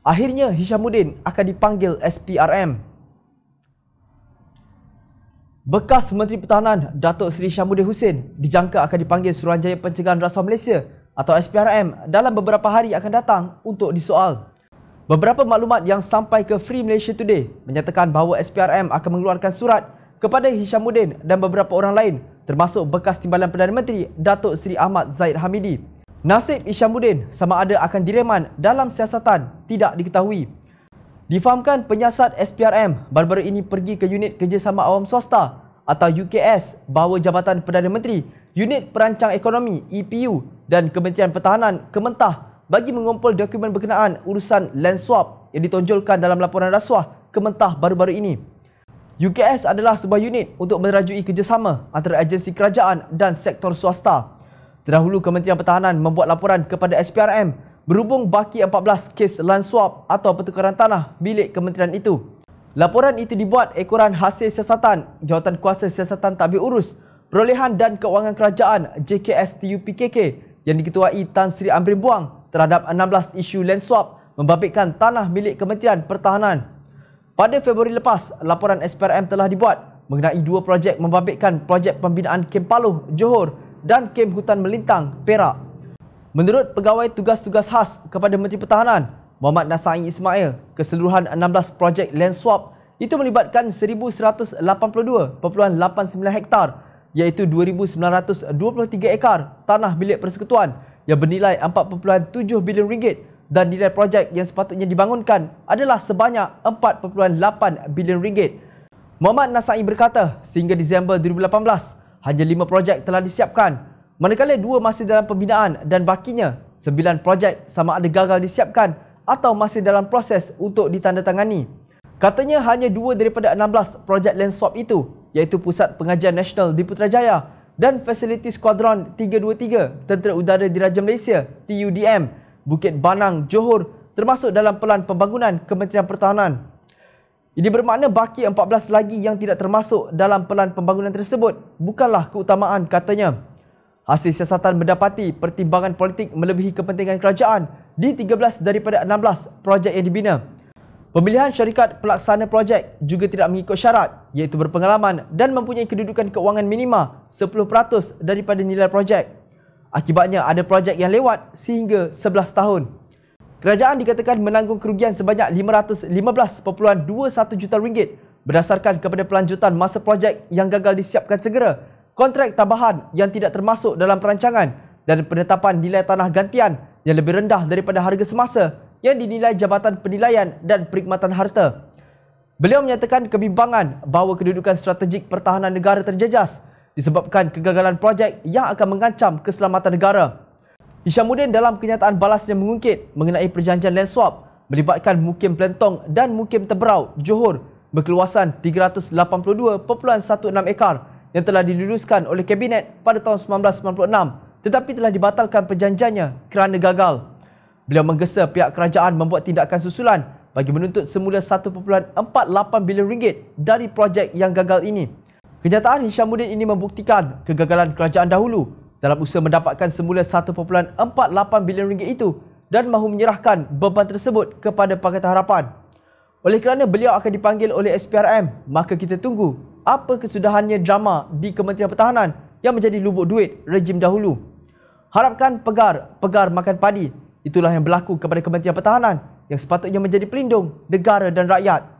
Akhirnya Hishamuddin akan dipanggil SPRM. Bekas Menteri Pertahanan Datuk Seri Syamuddin Hussein dijangka akan dipanggil Suruhanjaya Pencegahan Rasuah Malaysia atau SPRM dalam beberapa hari akan datang untuk disoal. Beberapa maklumat yang sampai ke Free Malaysia Today menyatakan bahawa SPRM akan mengeluarkan surat kepada Hishamuddin dan beberapa orang lain termasuk bekas Timbalan Perdana Menteri Datuk Seri Ahmad Zaid Hamidi. Nasib Isyamuddin sama ada akan direman dalam siasatan tidak diketahui. Difahamkan penyiasat SPRM baru-baru ini pergi ke unit kerjasama awam swasta atau UKS bawa Jabatan Perdana Menteri, Unit Perancang Ekonomi EPU dan Kementerian Pertahanan Kementah bagi mengumpul dokumen berkenaan urusan land swap yang ditonjolkan dalam laporan rasuah Kementah baru-baru ini. UKS adalah sebuah unit untuk merajui kerjasama antara agensi kerajaan dan sektor swasta. Terdahulu Kementerian Pertahanan membuat laporan kepada SPRM berhubung baki 14 kes land swap atau pertukaran tanah milik kementerian itu. Laporan itu dibuat ekoran hasil siasatan Jawatan Kuasa Siasatan Tabir Urus Perolehan dan Keuangan Kerajaan JKSTUPKK yang diketuai Tan Sri Amrin Buang terhadap 16 isu land swap membabitkan tanah milik Kementerian Pertahanan. Pada Februari lepas, laporan SPRM telah dibuat mengenai dua projek membabitkan projek pembinaan Kempaloh, Johor dan Kem Hutan Melintang, Perak. Menurut pegawai tugas-tugas khas kepada Menteri Pertahanan, Muhammad Nasai Ismail, keseluruhan 16 projek land swap itu melibatkan 1,182.89 hektar iaitu 2,923 ekar tanah milik persekutuan yang bernilai 4.7 bilion ringgit dan nilai projek yang sepatutnya dibangunkan adalah sebanyak 4.8 bilion ringgit. Muhammad Nasai berkata sehingga Disember hanya lima projek telah disiapkan. Manakala dua masih dalam pembinaan dan bakinya sembilan projek sama ada gagal disiapkan atau masih dalam proses untuk ditandatangani. Katanya hanya dua daripada enam belas projek land swap itu iaitu Pusat Pengajian Nasional di Putrajaya dan fasiliti Squadron 323 Tentera Udara Diraja Malaysia TUDM Bukit Banang Johor termasuk dalam pelan pembangunan Kementerian Pertahanan. Ini bermakna baki 14 lagi yang tidak termasuk dalam pelan pembangunan tersebut bukanlah keutamaan katanya. Hasil siasatan mendapati pertimbangan politik melebihi kepentingan kerajaan di 13 daripada 16 projek yang dibina. Pemilihan syarikat pelaksana projek juga tidak mengikut syarat iaitu berpengalaman dan mempunyai kedudukan keuangan minima 10% daripada nilai projek. Akibatnya ada projek yang lewat sehingga 11 tahun. Kerajaan dikatakan menanggung kerugian sebanyak 515.21 juta ringgit berdasarkan kepada pelanjutan masa projek yang gagal disiapkan segera, kontrak tambahan yang tidak termasuk dalam perancangan dan penetapan nilai tanah gantian yang lebih rendah daripada harga semasa yang dinilai Jabatan Penilaian dan Perkhidmatan Harta. Beliau menyatakan kebimbangan bahawa kedudukan strategik pertahanan negara terjejas disebabkan kegagalan projek yang akan mengancam keselamatan negara. Hishamuddin dalam kenyataan balasnya mengungkit mengenai perjanjian land swap melibatkan Mukim Plentong dan Mukim Teberau, Johor berkeluasan 382.16 ekar yang telah diluluskan oleh Kabinet pada tahun 1996 tetapi telah dibatalkan perjanjiannya kerana gagal. Beliau menggesa pihak kerajaan membuat tindakan susulan bagi menuntut semula 1.48 bilion ringgit dari projek yang gagal ini. Kenyataan Hishamuddin ini membuktikan kegagalan kerajaan dahulu dalam usaha mendapatkan semula 1.48 bilion ringgit itu dan mahu menyerahkan beban tersebut kepada Pakatan Harapan. Oleh kerana beliau akan dipanggil oleh SPRM, maka kita tunggu apa kesudahannya drama di Kementerian Pertahanan yang menjadi lubuk duit rejim dahulu. Harapkan pegar, pegar makan padi. Itulah yang berlaku kepada Kementerian Pertahanan yang sepatutnya menjadi pelindung negara dan rakyat.